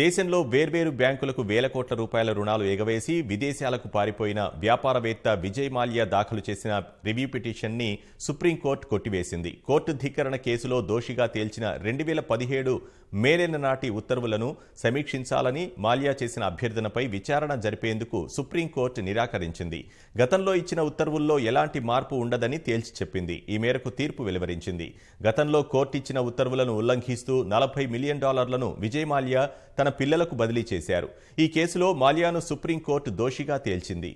దేశంలో వేర్వేరు బ్యాంకులకు వేల కోట్ల రూపాయల రుణాలు ఎగవేసి విదేశాలకు పారిపోయిన వ్యాపారవేత్త విజయ్ మాల్యా దాఖలు చేసిన రివ్యూ పిటిషన్ని సుప్రీంకోర్టు కొట్టివేసింది కోర్టు ధిక్కరణ కేసులో దోషిగా తేల్చిన రెండు వేల పదిహేడు మేలెన నాటి ఉత్తర్వులను సమీక్షించాలని మాల్యా చేసిన అభ్యర్థనపై విచారణ జరిపేందుకు సుప్రీంకోర్టు నిరాకరించింది గతంలో ఇచ్చిన ఉత్తర్వుల్లో ఎలాంటి మార్పు ఉండదని తేల్చి చెప్పింది ఈ మేరకు తీర్పు వెలువరించింది గతంలో కోర్టు ఇచ్చిన ఉత్తర్వులను ఉల్లంఘిస్తూ నలభై మిలియన్ డాలర్లను విజయ్ మాల్యా తన పిల్లలకు బదిలీ చేశారు ఈ కేసులో మాల్యాను సుప్రీంకోర్టు దోషిగా తేల్చింది